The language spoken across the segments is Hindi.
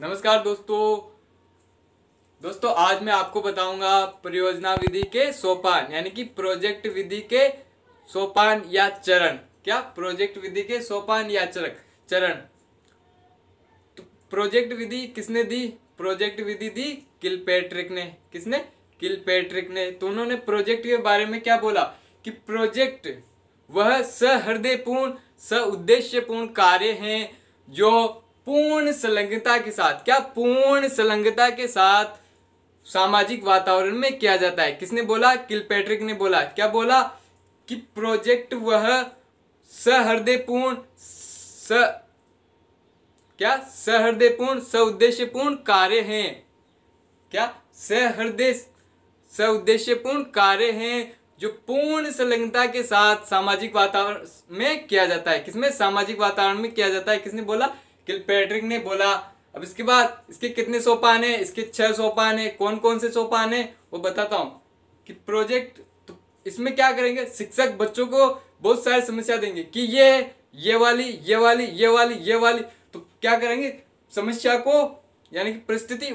नमस्कार दोस्तों दोस्तों आज मैं आपको बताऊंगा परियोजना विधि के सोपान यानी कि प्रोजेक्ट विधि के सोपान या चरण क्या प्रोजेक्ट विधि के सोपान या चरण चरण तो प्रोजेक्ट विधि किसने the project Vidhi the kill Patrick ने किसने किल पेट्रिक ने तो उन्होंने प्रोजेक्ट के बारे में क्या बोला कि प्रोजेक्ट वह सहृदयपूर्ण स उद्देश्यपूर्ण कार्य हैं जो पूर्ण संलग्नता के साथ क्या पूर्ण संलग्नता के साथ सामाजिक वातावरण में किया जाता है किसने बोला किलपैट्रिक ने बोला क्या बोला कि प्रोजेक्ट वह सहृदयपूर्ण स क्या सहृदयपूर्ण सउद्देश्यपूर्ण कार्य है क्या सहृदय सउद्देश्यपूर्ण कार्य है जो पूर्ण संलग्नता के साथ सामाजिक वातावरण में किया जाता है किसमें सामाजिक वातावरण में किया जाता है किसने बोला किलपैट्रिक ने बोला अब इसके बाद इसके कितने सोपान है इसके छह सोपान है कौन कौन से सोपान है वो बताता हूँ कि प्रोजेक्ट तो इसमें क्या करेंगे शिक्षक बच्चों को बहुत सारी समस्या देंगे कि ये ये वाली ये वाली ये वाली ये वाली तो क्या करेंगे समस्या को यानी कि परिस्थिति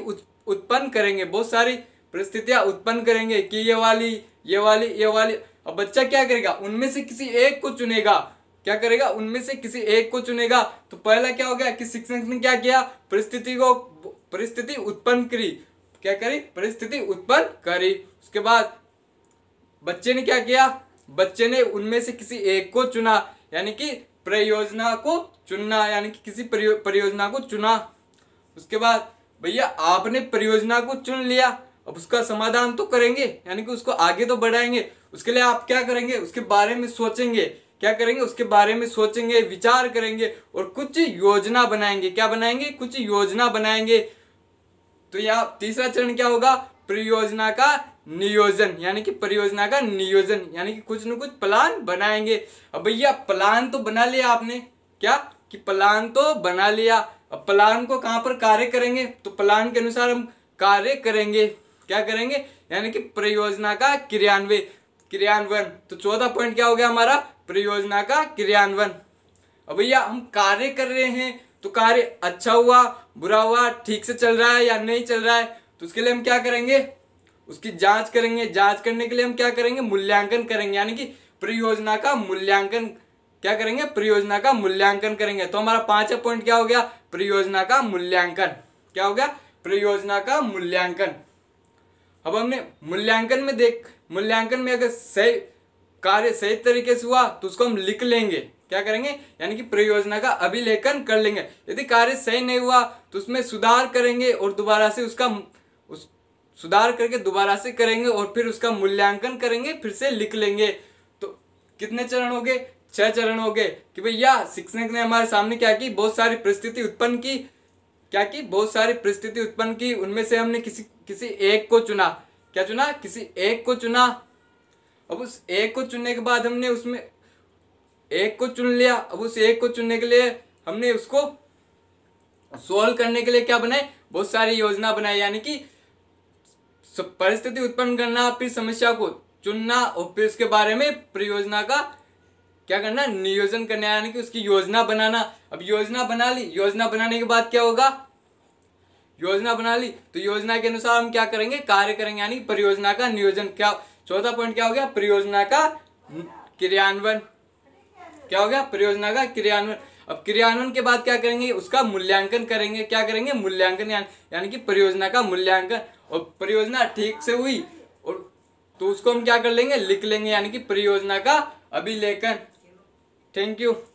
उत्पन्न करेंगे बहुत सारी परिस्थितियां उत्पन्न करेंगे कि ये वाली ये वाली ये वाली अब बच्चा क्या करेगा उनमें से किसी एक को चुनेगा क्या करेगा उनमें से किसी एक को चुनेगा तो पहला क्या हो गया कि शिक्षक ने क्या किया परिस्थिति को परिस्थिति उत्पन्न करी क्या करी परिस्थिति उत्पन्न करी उसके बाद बच्चे ने क्या किया बच्चे ने उनमें से किसी एक को चुना यानी कि परियोजना को चुनना यानी कि किसी परियोजना को चुना उसके बाद भैया आपने परियोजना को चुन लिया अब उसका समाधान तो करेंगे यानी कि उसको आगे तो बढ़ाएंगे उसके लिए आप क्या करेंगे उसके बारे में सोचेंगे क्या करेंगे उसके बारे में सोचेंगे विचार करेंगे और कुछ योजना बनाएंगे क्या बनाएंगे कुछ योजना बनाएंगे तो यहाँ तीसरा चरण क्या होगा परियोजना का नियोजन यानी कि परियोजना का नियोजन यानी कि कुछ न कुछ प्लान बनाएंगे अब भैया प्लान तो बना लिया आपने क्या कि प्लान तो बना लिया अब प्लान को कहां पर कार्य करेंगे तो प्लान के अनुसार हम कार्य करेंगे क्या करेंगे यानी कि परियोजना का क्रियान्वयन क्रियान्वयन तो चौथा पॉइंट क्या हो गया हमारा परियोजना का क्रियान्वयन अब भैया हम कार्य कर रहे हैं तो कार्य अच्छा हुआ बुरा हुआ ठीक से चल रहा है या नहीं चल रहा है तो उसके लिए हम क्या करेंगे उसकी जांच करेंगे जांच करने के लिए हम क्या करेंगे मूल्यांकन करेंगे यानी कि परियोजना का मूल्यांकन क्या करेंगे परियोजना का मूल्यांकन करेंगे तो हमारा पांचवा पॉइंट क्या हो गया परियोजना का मूल्यांकन क्या हो गया परियोजना का मूल्यांकन अब हमने मूल्यांकन में देख मूल्यांकन में अगर सही कार्य सही तरीके से हुआ तो उसको हम लिख लेंगे क्या करेंगे यानी कि परियोजना का अभिलेखन कर लेंगे यदि कार्य सही नहीं हुआ तो उसमें सुधार करेंगे और दोबारा से उसका उस सुधार करके दोबारा से करेंगे और फिर उसका मूल्यांकन करेंगे फिर से लिख लेंगे तो कितने चरण हो गए छह चरण हो गए कि भैया शिक्षक ने हमारे सामने क्या की बहुत सारी परिस्थिति उत्पन्न की क्या की बहुत सारी परिस्थिति उत्पन्न की उनमें से हमने किसी किसी एक को चुना क्या चुना किसी एक को चुना अब उस एक को चुनने के बाद हमने उसमें एक को चुन लिया अब उस एक को चुनने के लिए हमने उसको सोल्व करने के लिए क्या बनाए बहुत सारी योजना बनाई यानी कि परिस्थिति उत्पन्न करना फिर समस्या को चुनना और फिर उसके बारे में परियोजना का क्या करना नियोजन करना यानी कि उसकी योजना बनाना अब योजना बना ली योजना बनाने के बाद क्या होगा योजना बना ली तो योजना के अनुसार हम क्या करेंगे कार्य करेंगे यानी परियोजना का नियोजन क्या चौथा पॉइंट क्या हो गया परियोजना का क्रियान्वयन क्या हो गया परियोजना का क्रियान्वयन अब क्रियान्वयन के बाद क्या करेंगे उसका मूल्यांकन करेंगे क्या करेंगे मूल्यांकन यानी कि परियोजना का मूल्यांकन और परियोजना ठीक से हुई और तो उसको हम क्या कर लेंगे लिख लेंगे यानी कि परियोजना का अभिलेखन थैंक यू